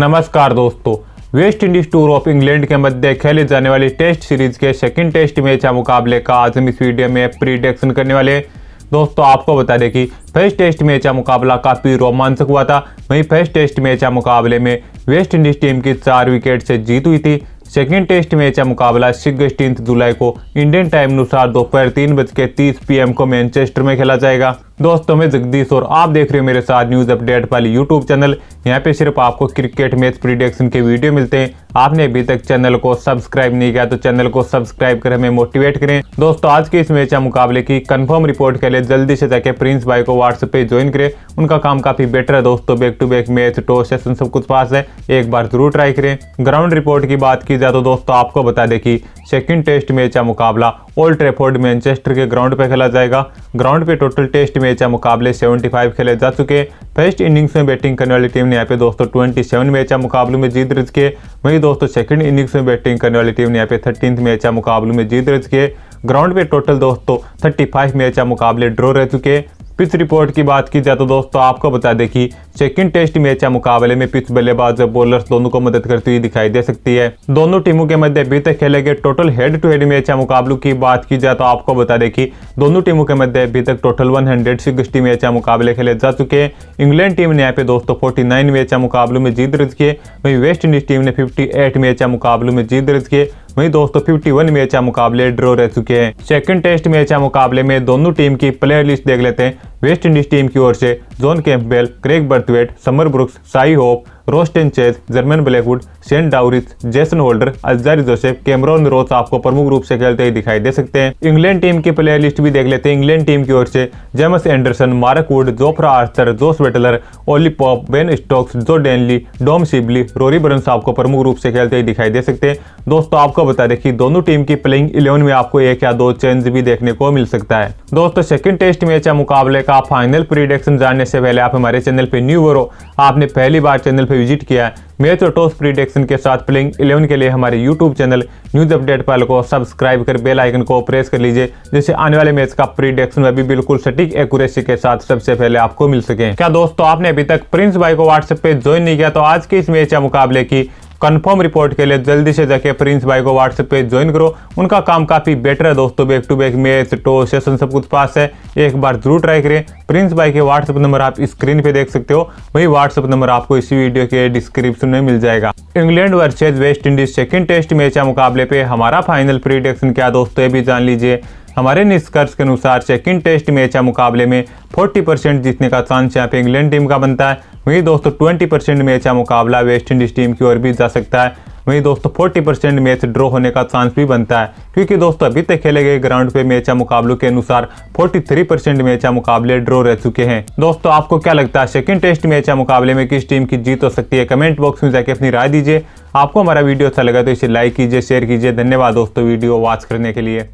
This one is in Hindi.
नमस्कार दोस्तों West Indies tour of England के मध्य खेले जाने वाली टेस्ट सीरीज के सेकंड टेस्ट मैच या मुकाबले का आज हम इस वीडियो में प्रीडिक्शन करने वाले दोस्तों आपको बता दें कि फर्स्ट टेस्ट मैच का मुकाबला काफ़ी रोमांचक हुआ था वहीं फर्स्ट टेस्ट मैच या मुकाबले में वेस्ट इंडीज टीम की चार विकेट से जीत हुई थी सेकेंड टेस्ट मैच का मुकाबला सिक्सटीन जुलाई को इंडियन टाइम अनुसार दोपहर तीन बज के तीस पी को मैनचेस्टर में खेला जाएगा दोस्तों मैं जगदीश और आप देख रहे हो मेरे साथ न्यूज़ अपडेट वाली यूट्यूब चैनल यहाँ पे सिर्फ आपको क्रिकेट मैच प्रिडिक्शन के वीडियो मिलते हैं आपने अभी तक चैनल को सब्सक्राइब नहीं किया तो चैनल को सब्सक्राइब कर हमें मोटिवेट करें दोस्तों आज के इस मैच या मुकाबले की कंफर्म रिपोर्ट के लिए जल्दी से जाके प्रिंस भाई को व्हाट्सएप पे ज्वाइन करें उनका काम काफी बेटर है दोस्तों back to back match toss session सब कुछ पास है एक बार जरूर ट्राई करें ग्राउंड रिपोर्ट की बात की जाए तो दोस्तों आपको बता दें कि सेकेंड टेस्ट मैच या मुकाबला ओल्ड ट्रेफोर्ड मैनचेस्टर के ग्राउंड पर खेला जाएगा ग्राउंड पे टोटल टेस्ट मैच या मुकाबले 75 खेले जा चुके फर्स्ट इनिंग्स में बैटिंग करने वाली टीम ने यहाँ पे दोस्तों 27 मैच या मुकाबले में जीत रज के वहीं दोस्तों सेकंड इनिंग्स में बैटिंग करने वाली टीम ने यहाँ पे थर्टीन मैच या मुकाबले में जीत रज के ग्राउंड पे टोटल दोस्तों 35 मैच या मुकाबले ड्रॉ रह चुके पिच रिपोर्ट की बात की जाए तो दोस्तों आपको बता दें कि सेकंड टेस्ट मैच या मुकाबले में पिच बल्लेबाज और बॉलर्स दोनों को मदद करती हुई दिखाई दे सकती है दोनों टीमों के मध्य तक खेले गए total head to head match या मुकाबलों की बात की जाए तो आपको बता दें कि दोनों टीमों के मध्य अभी तक टोटल वन हंड्रेड मैच या मुकाबले खेले जा चुके हैं इंग्लैंड टीम ने यहाँ पे दोस्तों फोर्टी नाइन मैच या मुकाबलों में जीत दर्ज किए वहीं वेस्ट इंडीज टीम ने फिफ्टी एट मैच या मुकाबलों में जीत दर्ज किए वहीं दोस्तों 51 मैच अच्छा मुकाबले ड्रॉ रह चुके हैं सेकंड टेस्ट मैच मुकाबले में दोनों टीम की प्लेयर लिस्ट देख लेते हैं वेस्ट इंडीज टीम की ओर से John Campbell Kraigg Brathwaite Shamarh Brooks Shai Hope Roston Chase Jermaine Blackwood Shane Dowrich Jason Holder Alzarri Joseph Kemar Roach आपको प्रमुख रूप से खेलते हुए दिखाई दे सकते हैं इंग्लैंड टीम की प्लेयर लिस्ट भी देख लेते हैं इंग्लैंड टीम की ओर से James Anderson Mark Wood Jofra Archer Jos Buttler Ollie Pope Ben Stokes Joe Denly Dom Sibley Rory Burns आपको प्रमुख रूप से खेलते हुए दिखाई दे सकते हैं दोस्तों आपको बता दें कि दोनों टीम की प्लेइंग इलेवन में आपको एक या दो चेंज भी देखने को मिल सकता है दोस्तों सेकंड टेस्ट मैच या मुकाबले का फाइनल प्रिडिक्शन जानने से पहले आप हमारे चैनल पर न्यू हो आपने पहली बार चैनल पर विजिट किया मैच और तो टॉस प्रिडिक्शन के साथ प्लेइंग 11 के लिए हमारे यूट्यूब चैनल न्यूज अपडेट पहल को सब्सक्राइब कर बेल आइकन को प्रेस कर लीजिए जिससे आने वाले मैच का प्रिडिक्शन अभी बिल्कुल सटीक एक्यूरेसी के साथ सबसे पहले आपको मिल सके क्या दोस्तों आपने अभी तक प्रिंस भाई को व्हाट्सएप पे ज्वाइन नहीं किया तो आज के इस मैच या मुकाबले की कंफर्म रिपोर्ट के लिए जल्दी से जाके प्रिंस भाई को व्हाट्सएप पे ज्वाइन करो उनका काम काफ़ी बेटर है दोस्तों back to back match toss session सब कुछ पास है एक बार जरूर ट्राई करें प्रिंस भाई के व्हाट्सएप नंबर आप स्क्रीन पे देख सकते हो वही व्हाट्सएप नंबर आपको इसी वीडियो के डिस्क्रिप्शन में मिल जाएगा England versus West Indies second test match के मुकाबले पे हमारा फाइनल प्रिडिक्शन क्या दोस्तों ये भी जान लीजिए हमारे निष्कर्ष के अनुसार सेकंड टेस्ट मैच या मुकाबले में 40 परसेंट जीतने का चांस यहाँ पे इंग्लैंड टीम का बनता है वहीं दोस्तों 20 परसेंट मैच या मुकाबला वेस्ट इंडीज टीम की ओर भी जा सकता है वहीं दोस्तों फोर्टी परसेंट मैच ड्रॉ होने का चांस भी बनता है क्योंकि दोस्तों अभी तक खेले गए ग्राउंड पे मैच या अच्छा मुकाबलों के अनुसार 43 परसेंट मैच या मुकाबले ड्रॉ रह चुके हैं दोस्तों आपको क्या लगता है सेकंड टेस्ट मैच या मुकाबले में किस टीम की जीत हो सकती है कमेंट बॉक्स में जाके अपनी राय दीजिए आपको हमारा वीडियो अच्छा लगा तो इसे लाइक कीजिए शेयर कीजिए धन्यवाद दोस्तों वीडियो वॉच करने के लिए